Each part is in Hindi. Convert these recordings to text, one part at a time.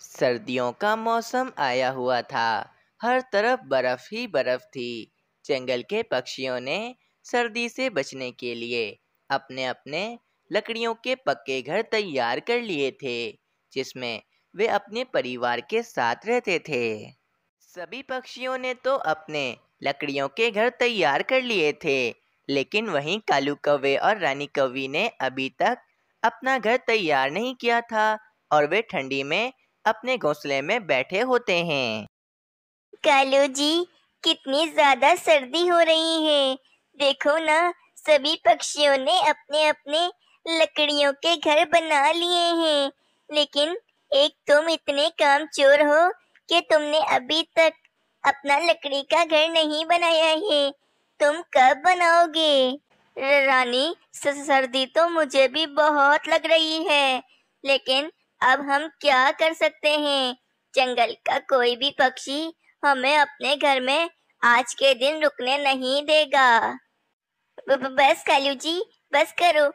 सर्दियों का मौसम आया हुआ था हर तरफ बर्फ ही बर्फ थी जंगल के पक्षियों ने सर्दी से बचने के लिए अपने अपने लकड़ियों के पक्के घर तैयार कर लिए थे जिसमें वे अपने परिवार के साथ रहते थे सभी पक्षियों ने तो अपने लकड़ियों के घर तैयार कर लिए थे लेकिन वहीं कालू कौवे और रानी कवि ने अभी तक अपना घर तैयार नहीं किया था और वे ठंडी में अपने घोंसले में बैठे होते हैं कालू जी कितनी ज्यादा सर्दी हो रही है देखो ना सभी पक्षियों ने अपने अपने लकड़ियों के घर बना लिए हैं लेकिन एक तुम इतने काम चोर हो कि तुमने अभी तक अपना लकड़ी का घर नहीं बनाया है तुम कब बनाओगे रानी सर्दी तो मुझे भी बहुत लग रही है लेकिन अब हम क्या कर सकते हैं जंगल का कोई भी पक्षी हमें अपने घर में आज के दिन रुकने नहीं देगा बस कालू जी बस करो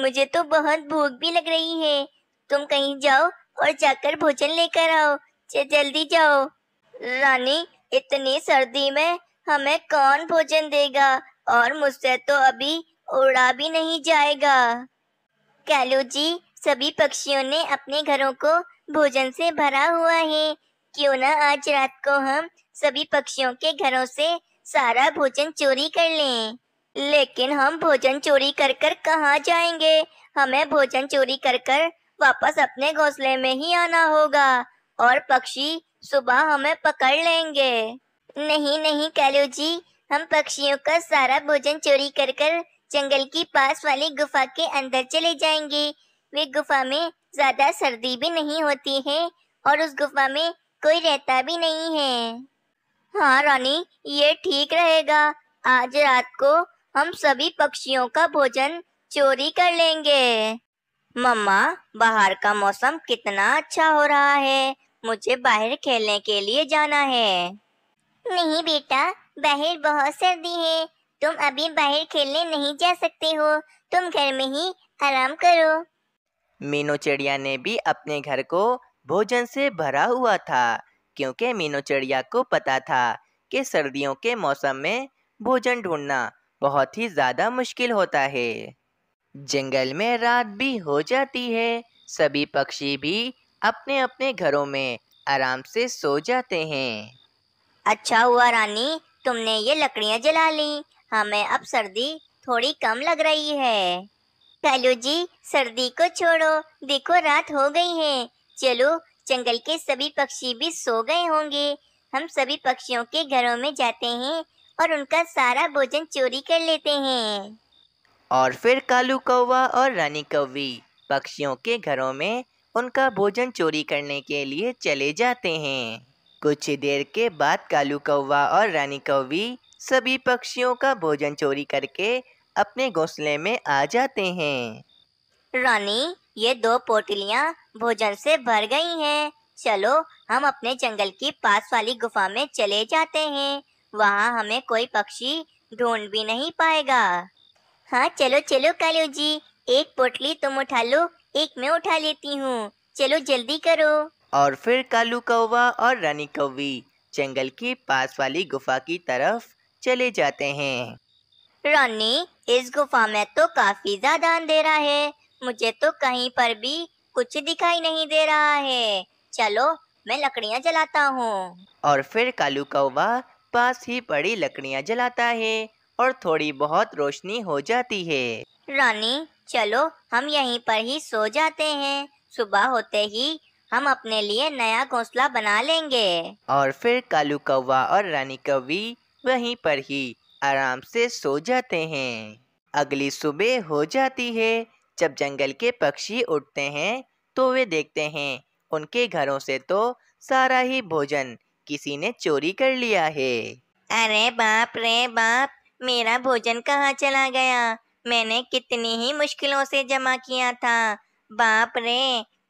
मुझे तो बहुत भूख भी लग रही है तुम कहीं जाओ और जाकर भोजन लेकर आओ जल्दी जाओ रानी इतनी सर्दी में हमें कौन भोजन देगा और मुझसे तो अभी उड़ा भी नहीं जाएगा कैलू जी सभी पक्षियों ने अपने घरों को भोजन से भरा हुआ है क्यों ना आज रात को हम सभी पक्षियों के घरों से सारा भोजन चोरी कर लें लेकिन हम भोजन चोरी कर कर कहाँ जाएंगे हमें भोजन चोरी कर कर वापस अपने घोंसले में ही आना होगा और पक्षी सुबह हमें पकड़ लेंगे नहीं नहीं कैलो जी हम पक्षियों का सारा भोजन चोरी कर कर जंगल की पास वाली गुफा के अंदर चले जाएंगे वे गुफा में ज्यादा सर्दी भी नहीं होती है और उस गुफा में कोई रहता भी नहीं है हाँ रानी ये ठीक रहेगा आज रात को हम सभी पक्षियों का भोजन चोरी कर लेंगे मम्मा बाहर का मौसम कितना अच्छा हो रहा है मुझे बाहर खेलने के लिए जाना है नहीं बेटा बाहर बहुत सर्दी है तुम अभी बाहर खेलने नहीं जा सकते हो तुम घर में ही आराम करो मीनू चिड़िया ने भी अपने घर को भोजन से भरा हुआ था क्योंकि मीनू चिड़िया को पता था कि सर्दियों के मौसम में भोजन ढूंढना बहुत ही ज़्यादा मुश्किल होता है जंगल में रात भी हो जाती है सभी पक्षी भी अपने अपने घरों में आराम से सो जाते हैं अच्छा हुआ रानी तुमने ये लकड़ियाँ जला ली हमें अब सर्दी थोड़ी कम लग रही है भालू जी सर्दी को छोड़ो देखो रात हो गई है चलो जंगल के सभी पक्षी भी सो गए होंगे हम सभी पक्षियों के घरों में जाते हैं और उनका सारा भोजन चोरी कर लेते हैं और फिर कालू कौवा और रानी कौवी पक्षियों के घरों में उनका भोजन चोरी करने के लिए चले जाते हैं कुछ देर के बाद कालू कौवा और रानी कौवी सभी पक्षियों का भोजन चोरी करके अपने घोंसले में आ जाते हैं रानी ये दो पोटलियाँ भोजन से भर गई हैं। चलो हम अपने जंगल की पास वाली गुफा में चले जाते हैं वहाँ हमें कोई पक्षी ढूंढ भी नहीं पाएगा हाँ चलो चलो कालू जी एक पोटली तुम उठा लो एक मैं उठा लेती हूँ चलो जल्दी करो और फिर कालू कौवा और रानी कौवी जंगल की पास वाली गुफा की तरफ चले जाते हैं रॉनी इस गुफा में तो काफी ज्यादा अंधेरा है मुझे तो कहीं पर भी कुछ दिखाई नहीं दे रहा है चलो मैं लकड़ियाँ जलाता हूँ और फिर कालू कौवा पास ही पड़ी लकड़ियाँ जलाता है और थोड़ी बहुत रोशनी हो जाती है रानी चलो हम यहीं पर ही सो जाते हैं सुबह होते ही हम अपने लिए नया घोंसला बना लेंगे और फिर कालू कौवा और रानी कौवी वहीं पर ही आराम से सो जाते हैं अगली सुबह हो जाती है जब जंगल के पक्षी उठते हैं तो वे देखते हैं उनके घरों से तो सारा ही भोजन किसी ने चोरी कर लिया है अरे बाप रे बाप मेरा भोजन कहाँ चला गया मैंने कितनी ही मुश्किलों से जमा किया था बाप रे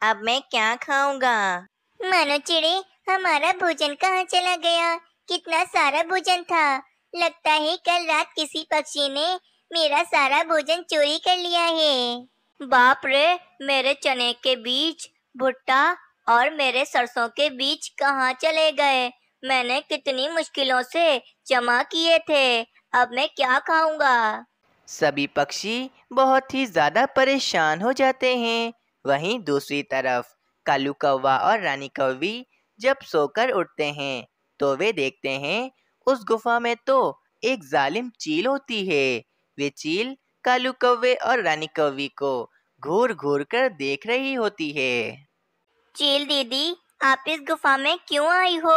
अब मैं क्या खाऊंगा मानो चिड़ी हमारा भोजन कहाँ चला गया कितना सारा भोजन था लगता है कल रात किसी पक्षी ने मेरा सारा भोजन चोरी कर लिया है बाप रे मेरे चने के बीज भुट्टा और मेरे सरसों के बीज कहाँ चले गए मैंने कितनी मुश्किलों से जमा किए थे अब मैं क्या खाऊंगा सभी पक्षी बहुत ही ज्यादा परेशान हो जाते हैं वहीं दूसरी तरफ कालू कौवा और रानी कौवी जब सोकर उठते हैं तो वे देखते हैं उस गुफा में तो एक जालिम चील होती है वे चील कालू कौवे और रानी कौवी को घूर घूर कर देख रही होती है चील दीदी आप इस गुफा में क्यों आई हो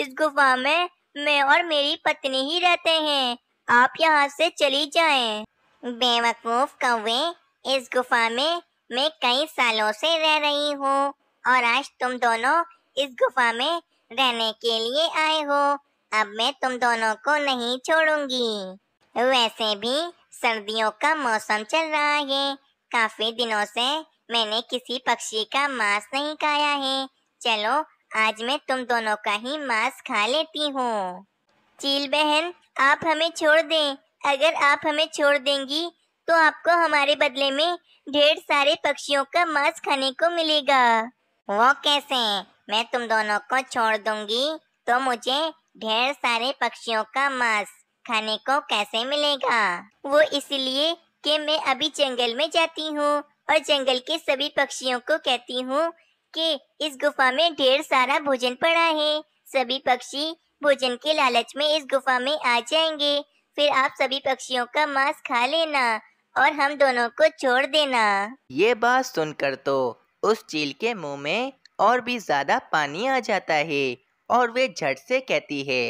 इस गुफा में मैं और मेरी पत्नी ही रहते हैं आप यहाँ से चली जाएं। बेवकूफ कौवे इस गुफा में मैं कई सालों से रह रही हूँ और आज तुम दोनों इस गुफा में रहने के लिए आए हो अब मैं तुम दोनों को नहीं छोड़ूंगी वैसे भी सर्दियों का मौसम चल रहा है काफी दिनों से मैंने किसी पक्षी का मांस नहीं खाया है चलो आज मैं तुम दोनों का ही मांस खा लेती हूँ चील बहन आप हमें छोड़ दें अगर आप हमें छोड़ देंगी तो आपको हमारे बदले में ढेर सारे पक्षियों का मांस खाने को मिलेगा वो कैसे मैं तुम दोनों को छोड़ दूंगी तो मुझे ढेर सारे पक्षियों का मांस खाने को कैसे मिलेगा वो इसलिए कि मैं अभी जंगल में जाती हूँ और जंगल के सभी पक्षियों को कहती हूँ कि इस गुफा में ढेर सारा भोजन पड़ा है सभी पक्षी भोजन के लालच में इस गुफा में आ जाएंगे फिर आप सभी पक्षियों का मांस खा लेना और हम दोनों को छोड़ देना ये बात सुनकर तो उस चील के मुंह में और भी ज्यादा पानी आ जाता है और वे झट से कहती है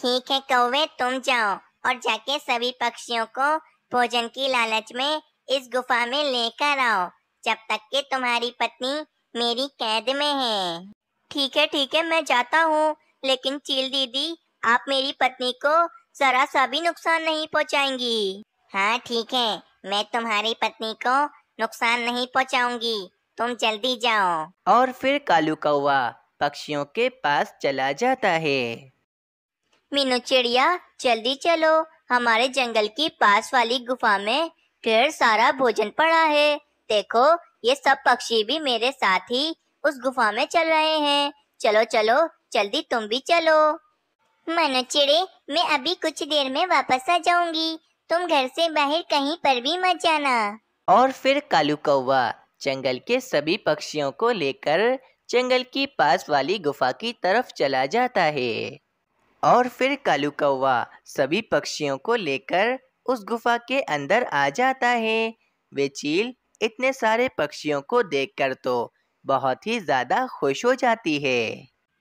ठीक है कौवे तो तुम जाओ और जाके सभी पक्षियों को भोजन की लालच में इस गुफा में लेकर आओ जब तक कि तुम्हारी पत्नी मेरी कैद में है ठीक है ठीक है मैं जाता हूँ लेकिन चील दीदी आप मेरी पत्नी को जरा सा भी नुकसान नहीं पहुँचाएंगी हाँ ठीक है मैं तुम्हारी पत्नी को नुकसान नहीं पहुँचाऊंगी तुम जल्दी जाओ और फिर कालू कौआ पक्षियों के पास चला जाता है मीनू चिड़िया जल्दी चलो हमारे जंगल की पास वाली गुफा में ढेर सारा भोजन पड़ा है देखो ये सब पक्षी भी मेरे साथ ही उस गुफा में चल रहे हैं चलो चलो जल्दी तुम भी चलो मनो चिड़े मैं अभी कुछ देर में वापस आ जाऊंगी तुम घर से बाहर कहीं पर भी मत जाना और फिर कालू कौवा जंगल के सभी पक्षियों को लेकर जंगल की पास वाली गुफा की तरफ चला जाता है और फिर कालू कौवा सभी पक्षियों को लेकर उस गुफा के अंदर आ जाता है वे चील इतने सारे पक्षियों को देखकर तो बहुत ही ज्यादा खुश हो जाती है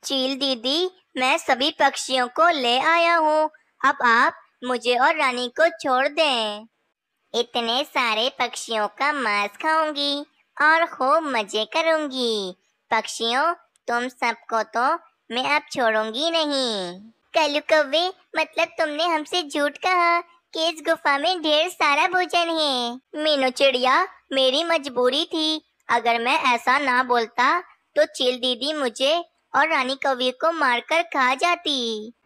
चील दीदी मैं सभी पक्षियों को ले आया हूँ अब आप मुझे और रानी को छोड़ दें इतने सारे पक्षियों का मांस खाऊंगी और खूब मजे करूंगी पक्षियों तुम सबको तो मैं अब छोड़ूंगी नहीं कलू कौवे मतलब तुमने हमसे झूठ कहा कि इस गुफा में ढेर सारा भोजन है मीनू चिड़िया मेरी मजबूरी थी अगर मैं ऐसा ना बोलता तो चील दीदी मुझे और रानी कौवे को मारकर खा जाती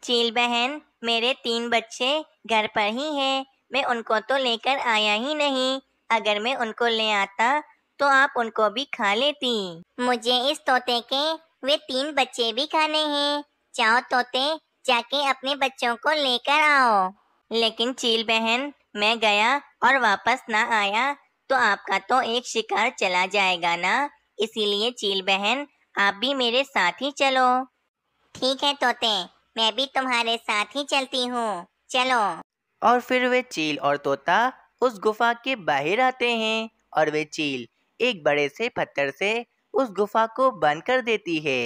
चील बहन मेरे तीन बच्चे घर पर ही हैं मैं उनको तो लेकर आया ही नहीं अगर मैं उनको ले आता तो आप उनको भी खा लेती मुझे इस तोते के वे तीन बच्चे भी खाने हैं चाहो तोते जाके अपने बच्चों को लेकर आओ लेकिन चील बहन मैं गया और वापस ना आया तो आपका तो एक शिकार चला जाएगा ना इसीलिए चील बहन आप भी मेरे साथ ही चलो ठीक है तोते मैं भी तुम्हारे साथ ही चलती हूँ चलो और फिर वे चील और तोता उस गुफा के बाहर आते हैं और वे चील एक बड़े से पत्थर से उस गुफा को बंद कर देती है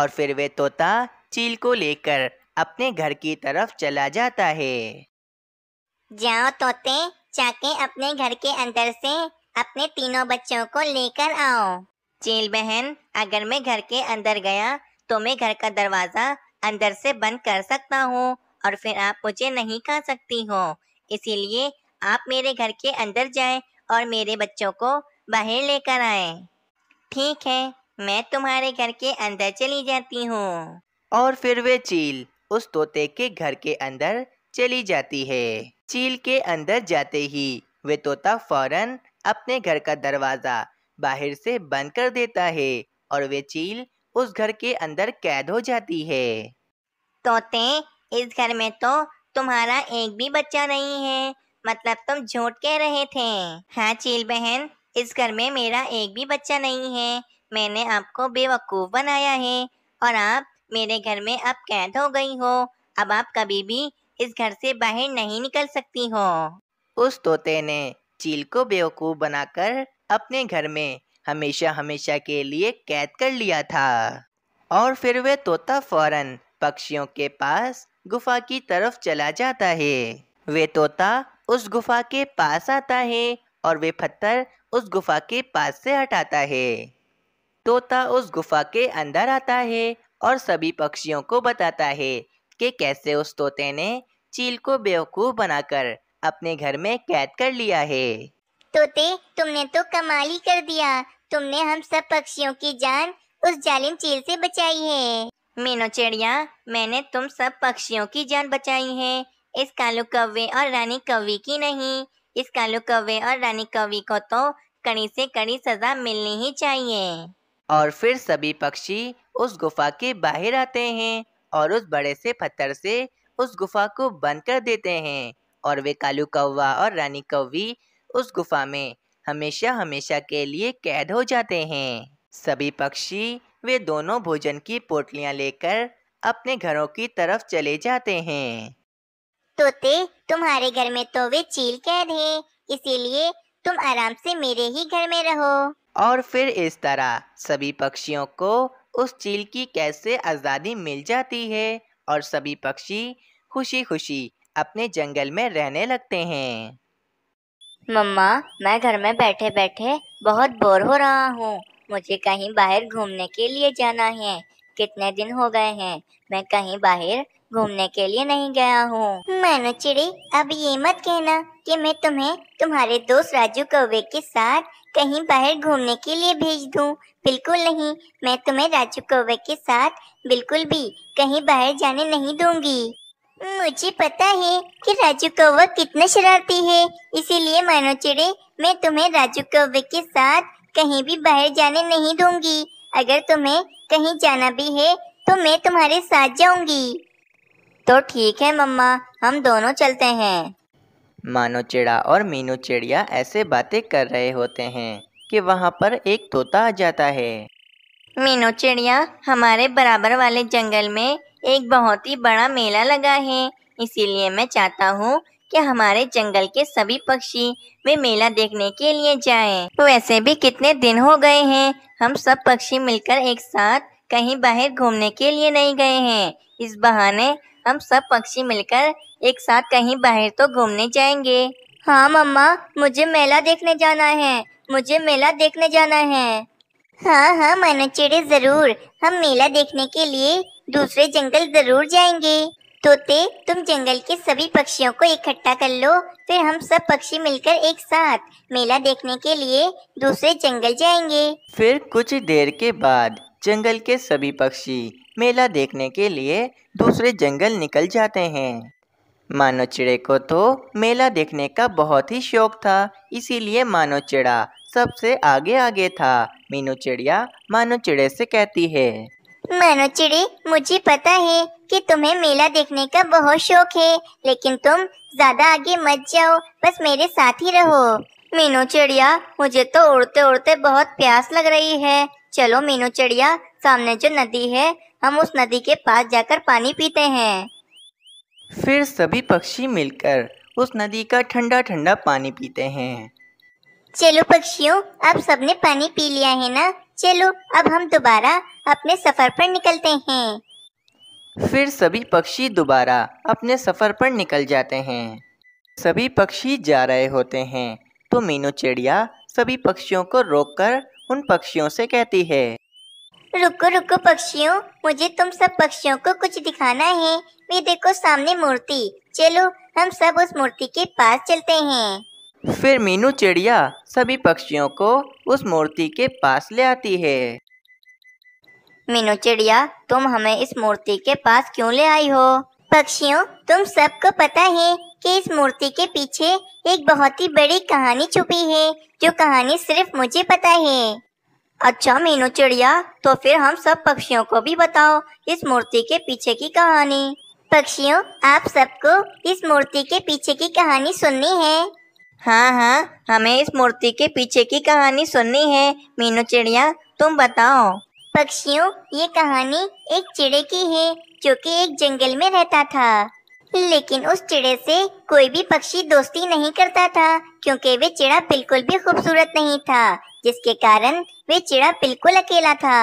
और फिर वे तोता चील को लेकर अपने घर की तरफ चला जाता है जाओ तोते जाके अपने घर के अंदर से अपने तीनों बच्चों को लेकर आओ चील बहन अगर मैं घर के अंदर गया तो मैं घर का दरवाजा अंदर से बंद कर सकता हूँ और फिर आप मुझे नहीं खा सकती हो इसीलिए आप मेरे घर के अंदर जाएं और मेरे बच्चों को बाहर लेकर आए ठीक है मैं तुम्हारे घर के अंदर चली जाती हूँ और फिर वे चील उस तोते के घर के अंदर चली जाती है चील के अंदर जाते ही वे तोता फौरन अपने घर का दरवाजा बाहर से बंद कर देता है और वे चील उस घर के अंदर कैद हो जाती है तोते इस घर में तो तुम्हारा एक भी बच्चा नहीं है मतलब तुम झूठ कह रहे थे हाँ चील बहन इस घर में मेरा एक भी बच्चा नहीं है मैंने आपको बेवकूफ़ बनाया है और आप मेरे घर में अब कैद हो गई हो अब आप कभी भी इस घर से बाहर नहीं निकल सकती हो उस तोते ने चील को बेवकूफ़ बनाकर अपने घर में हमेशा हमेशा के लिए कैद कर लिया था और फिर वह तोता फौरन पक्षियों के पास गुफा की तरफ चला जाता है वे तोता उस गुफा के पास आता है और वे पत्थर उस गुफा के पास से हटाता है तोता उस गुफा के अंदर आता है और सभी पक्षियों को बताता है कि कैसे उस तोते ने चील को बेवकूफ बनाकर अपने घर में कैद कर लिया है तोते तुमने तो कमाल ही कर दिया तुमने हम सब पक्षियों की जान उस जालिम चील से बचाई है मीनू चिड़िया मैंने तुम सब पक्षियों की जान बचाई है इस कालू कौवे और रानी कवि की नहीं इस कालू कौवे और रानी कवि को तो कड़ी से कड़ी सजा मिलनी ही चाहिए और फिर सभी पक्षी उस गुफा के बाहर आते हैं और उस बड़े से पत्थर से उस गुफा को बंद कर देते हैं और वे कालू कौवा और रानी कौवी उस गुफा में हमेशा हमेशा के लिए कैद हो जाते हैं सभी पक्षी वे दोनों भोजन की पोटलियां लेकर अपने घरों की तरफ चले जाते हैं तोते तुम्हारे घर में तो वे चील कैद है इसीलिए तुम आराम से मेरे ही घर में रहो और फिर इस तरह सभी पक्षियों को उस चील की कैसे आज़ादी मिल जाती है और सभी पक्षी खुशी खुशी अपने जंगल में रहने लगते हैं मम्मा मैं घर में बैठे बैठे बहुत बोर हो रहा हूँ मुझे कहीं बाहर घूमने के लिए जाना है कितने दिन हो गए हैं मैं कहीं बाहर घूमने के लिए नहीं गया हूँ मानो चिड़ी अब ये मत कहना कि मैं तुम्हें तुम्हारे दोस्त राजू कौवे के साथ कहीं बाहर घूमने के लिए भेज दूँ बिल्कुल नहीं मैं तुम्हें राजू कौवे के साथ बिल्कुल भी कहीं बाहर जाने नहीं दूंगी मुझे पता है कि राजू कौवा कितना शरारती है इसीलिए मानो चिड़े मैं तुम्हें राजू कौवे के साथ कहीं भी बाहर जाने नहीं दूंगी अगर तुम्हें कहीं जाना भी है तो मैं तुम्हारे साथ जाऊंगी तो ठीक है मम्मा हम दोनों चलते हैं मानो चिड़ा और मीनू चिड़िया ऐसे बातें कर रहे होते हैं कि वहाँ पर एक तोता आ जाता है मीनू चिड़िया हमारे बराबर वाले जंगल में एक बहुत ही बड़ा मेला लगा है इसीलिए मैं चाहता हूँ कि हमारे जंगल के सभी पक्षी वे मेला देखने के लिए जाएं। वैसे भी कितने दिन हो गए हैं हम सब पक्षी मिलकर एक साथ कहीं बाहर घूमने के लिए नहीं गए हैं इस बहाने हम सब पक्षी मिलकर एक साथ कहीं बाहर तो घूमने जाएंगे हाँ मम्मा मुझे मेला देखने जाना है मुझे मेला देखने जाना है हाँ हाँ मानो चिड़े जरूर हम मेला देखने के लिए दूसरे जंगल जरूर जाएंगे तोते तुम जंगल के सभी पक्षियों को इकट्ठा कर लो फिर हम सब पक्षी मिलकर एक साथ मेला देखने के लिए दूसरे जंगल जाएंगे फिर कुछ देर के बाद जंगल के सभी पक्षी मेला देखने के लिए दूसरे जंगल निकल जाते हैं मानो चिड़े को तो मेला देखने का बहुत ही शौक था इसीलिए मानो चिड़ा सबसे आगे आगे था मीनू चिड़िया मानो चिड़े से कहती है मानो चिड़ी मुझे पता है कि तुम्हें मेला देखने का बहुत शौक है लेकिन तुम ज्यादा आगे मत जाओ बस मेरे साथ ही रहो मीनू चिड़िया मुझे तो उड़ते उड़ते बहुत प्यास लग रही है चलो मीनू चिड़िया सामने जो नदी है हम उस नदी के पास जाकर पानी पीते हैं फिर सभी पक्षी मिलकर उस नदी का ठंडा ठंडा पानी पीते हैं चलो पक्षियों अब सबने पानी पी लिया है ना चलो अब हम दोबारा अपने सफर पर निकलते हैं फिर सभी पक्षी दोबारा अपने सफर पर निकल जाते हैं सभी पक्षी जा रहे होते हैं तो मीनू चिड़िया सभी पक्षियों को रोककर उन पक्षियों से कहती है रुको रुको पक्षियों मुझे तुम सब पक्षियों को कुछ दिखाना है मैं देखो सामने मूर्ति चलो हम सब उस मूर्ति के पास चलते हैं फिर मीनू चिड़िया सभी पक्षियों को उस मूर्ति के पास ले आती है मीनू चिड़िया तुम हमें इस मूर्ति के पास क्यों ले आई हो पक्षियों तुम सबको पता है कि इस मूर्ति के पीछे एक बहुत ही बड़ी कहानी छुपी है जो कहानी सिर्फ मुझे पता है अच्छा मीनू चिड़िया तो फिर हम सब पक्षियों को भी बताओ इस मूर्ति के पीछे की कहानी पक्षियों आप सबको इस मूर्ति के पीछे की कहानी सुननी है हाँ हाँ हमें इस मूर्ति के पीछे की कहानी सुननी है मीनू चिड़िया तुम बताओ पक्षियों ये कहानी एक चिड़े की है जो कि एक जंगल में रहता था लेकिन उस चिड़े से कोई भी पक्षी दोस्ती नहीं करता था क्योंकि वे चिड़ा बिल्कुल भी खूबसूरत नहीं था जिसके कारण वे चिड़ा बिल्कुल अकेला था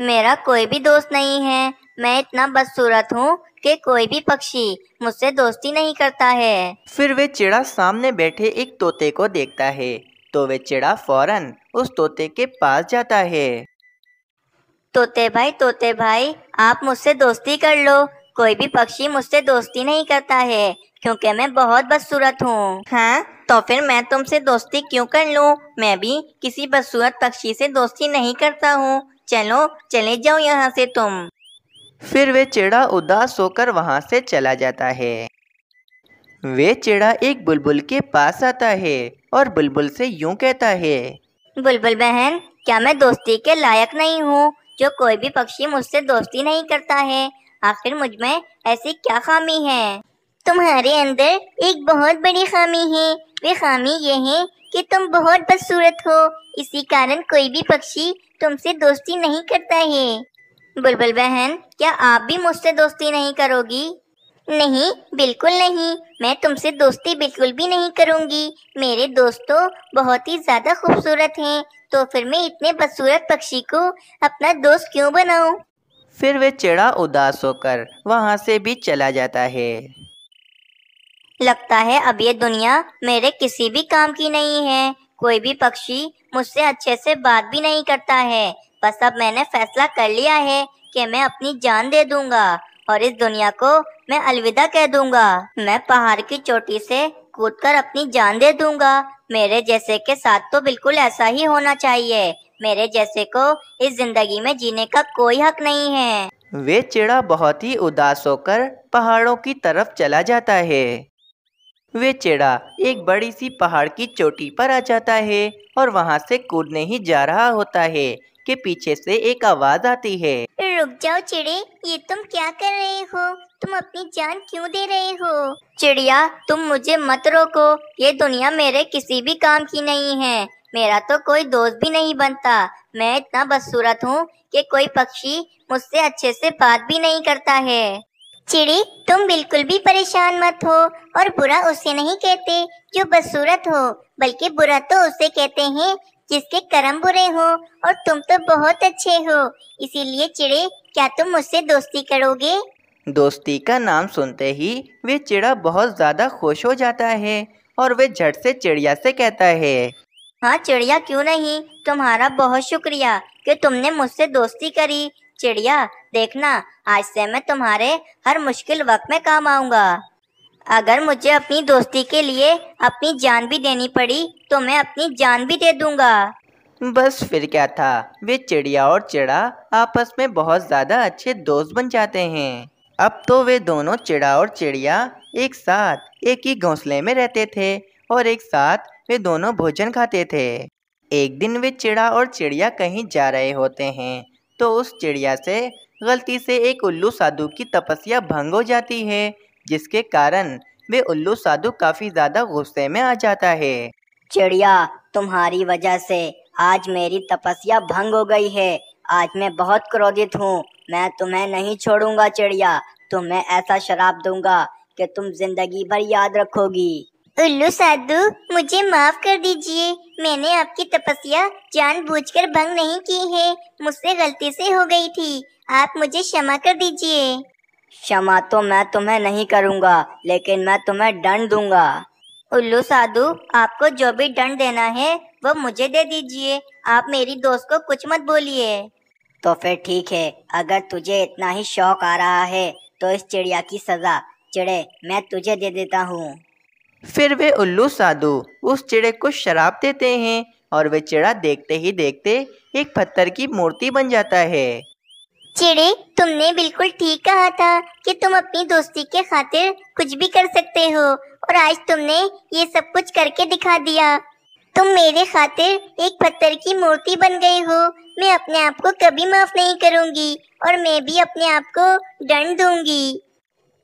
मेरा कोई भी दोस्त नहीं है मैं इतना बदसूरत हूँ कि कोई भी पक्षी मुझसे दोस्ती नहीं करता है फिर वे चिड़ा सामने बैठे एक तोते को देखता है तो वे चिड़ा फौरन उस तोते के पास जाता है तोते भाई तोते भाई आप मुझसे दोस्ती कर लो कोई भी पक्षी मुझसे दोस्ती नहीं करता है क्योंकि मैं बहुत बदसूरत हूँ हाँ तो फिर मैं तुमसे दोस्ती क्यों कर लूँ मैं भी किसी बदसूरत पक्षी से दोस्ती नहीं करता हूँ चलो चले जाओ यहाँ से तुम फिर वे चिड़ा उदास होकर वहाँ से चला जाता है वे चिड़ा एक बुलबुल के पास आता है और बुलबुल से यूँ कहता है बुलबुल बहन क्या मैं दोस्ती के लायक नहीं हूँ जो कोई भी पक्षी मुझसे दोस्ती नहीं करता है आखिर मुझ में ऐसी क्या खामी है तुम्हारे अंदर एक बहुत बड़ी खामी है वे खामी ये है कि तुम बहुत बदसूरत हो इसी कारण कोई भी पक्षी तुमसे दोस्ती नहीं करता है बुलबुल बहन क्या आप भी मुझसे दोस्ती नहीं करोगी नहीं बिल्कुल नहीं मैं तुमसे दोस्ती बिल्कुल भी नहीं करूंगी मेरे दोस्तों बहुत ही ज़्यादा खूबसूरत हैं तो फिर मैं इतने बदसूरत पक्षी को अपना दोस्त क्यों बनाऊं? फिर वे चिड़ा उदास होकर वहाँ से भी चला जाता है लगता है अब ये दुनिया मेरे किसी भी काम की नहीं है कोई भी पक्षी मुझसे अच्छे से बात भी नहीं करता है बस अब मैंने फैसला कर लिया है कि मैं अपनी जान दे दूंगा और इस दुनिया को मैं अलविदा कह दूंगा मैं पहाड़ की चोटी से कूदकर अपनी जान दे दूंगा मेरे जैसे के साथ तो बिल्कुल ऐसा ही होना चाहिए मेरे जैसे को इस जिंदगी में जीने का कोई हक नहीं है वे चिड़ा बहुत ही उदास होकर पहाड़ों की तरफ चला जाता है वे चिड़ा एक बड़ी सी पहाड़ की चोटी पर आ जाता है और वहाँ से कूदने ही जा रहा होता है के पीछे से एक आवाज आती है रुक जाओ चिड़े ये तुम क्या कर रहे हो तुम अपनी जान क्यों दे रहे हो चिड़िया तुम मुझे मत रोको ये दुनिया मेरे किसी भी काम की नहीं है मेरा तो कोई दोस्त भी नहीं बनता मैं इतना बदसूरत हूँ कि कोई पक्षी मुझसे अच्छे से बात भी नहीं करता है चिड़ी तुम बिल्कुल भी परेशान मत हो और बुरा उसे नहीं कहते जो बदसूरत हो बल्कि बुरा तो उसे कहते हैं जिसके कर्म बुरे हो और तुम तो बहुत अच्छे हो इसीलिए चिड़े क्या तुम मुझसे दोस्ती करोगे दोस्ती का नाम सुनते ही वे चिड़ा बहुत ज्यादा खुश हो जाता है और वे झट से चिड़िया से कहता है हाँ चिड़िया क्यों नहीं तुम्हारा बहुत शुक्रिया कि तुमने मुझसे दोस्ती करी चिड़िया देखना आज से मैं तुम्हारे हर मुश्किल वक्त में काम आऊँगा अगर मुझे अपनी दोस्ती के लिए अपनी जान भी देनी पड़ी तो मैं अपनी जान भी दे दूंगा बस फिर क्या था वे चिड़िया और चिड़ा आपस में बहुत ज़्यादा अच्छे दोस्त बन जाते हैं अब तो वे दोनों चिड़ा और चिड़िया एक साथ एक ही घोंसले में रहते थे और एक साथ वे दोनों भोजन खाते थे एक दिन वे चिड़ा और चिड़िया कहीं जा रहे होते हैं तो उस चिड़िया से गलती से एक उल्लू साधु की तपस्या भंग हो जाती है जिसके कारण वे उल्लू साधु काफी ज्यादा गुस्से में आ जाता है चिड़िया तुम्हारी वजह से आज मेरी तपस्या भंग हो गई है आज मैं बहुत क्रोधित हूँ मैं तुम्हें नहीं छोड़ूंगा चिड़िया तुम्हें ऐसा शराब दूंगा कि तुम जिंदगी भर याद रखोगी उल्लू साधु मुझे माफ कर दीजिए मैंने आपकी तपस्या जानबूझकर भंग नहीं की है मुझसे गलती से हो गई थी आप मुझे क्षमा कर दीजिए क्षमा तो मैं तुम्हें नहीं करूँगा लेकिन मैं तुम्हें दंड दूंगा उल्लू साधु आपको जो भी दंड देना है वो मुझे दे दीजिए आप मेरी दोस्त को कुछ मत बोलिए तो फिर ठीक है अगर तुझे इतना ही शौक आ रहा है तो इस चिड़िया की सजा चिड़े मैं तुझे दे देता हूँ फिर वे उल्लू साधु उस चिड़े को शराब देते हैं और वे चिड़ा देखते ही देखते एक पत्थर की मूर्ति बन जाता है चिड़े तुमने बिल्कुल ठीक कहा था कि तुम अपनी दोस्ती के खातिर कुछ भी कर सकते हो और आज तुमने ये सब कुछ करके दिखा दिया तुम मेरे खातिर एक पत्थर की मूर्ति बन गए हो मैं अपने आप को कभी माफ नहीं करूंगी और मैं भी अपने आप को दंड दूंगी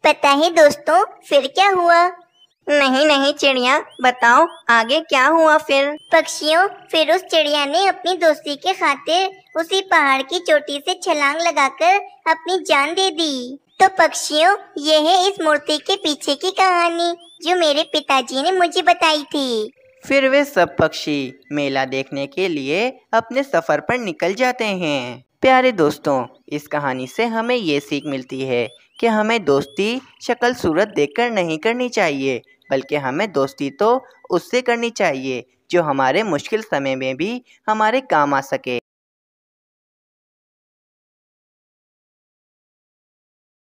पता है दोस्तों फिर क्या हुआ नहीं नहीं चिड़िया बताओ आगे क्या हुआ फिर पक्षियों फिर उस चिड़िया ने अपनी दोस्ती के खातिर उसी पहाड़ की चोटी से छलांग लगाकर अपनी जान दे दी तो पक्षियों यह है इस मूर्ति के पीछे की कहानी जो मेरे पिताजी ने मुझे बताई थी फिर वे सब पक्षी मेला देखने के लिए अपने सफर पर निकल जाते हैं प्यारे दोस्तों इस कहानी से हमें ये सीख मिलती है कि हमें दोस्ती शक्ल सूरत देखकर नहीं करनी चाहिए बल्कि हमें दोस्ती तो उससे करनी चाहिए जो हमारे मुश्किल समय में भी हमारे काम आ सके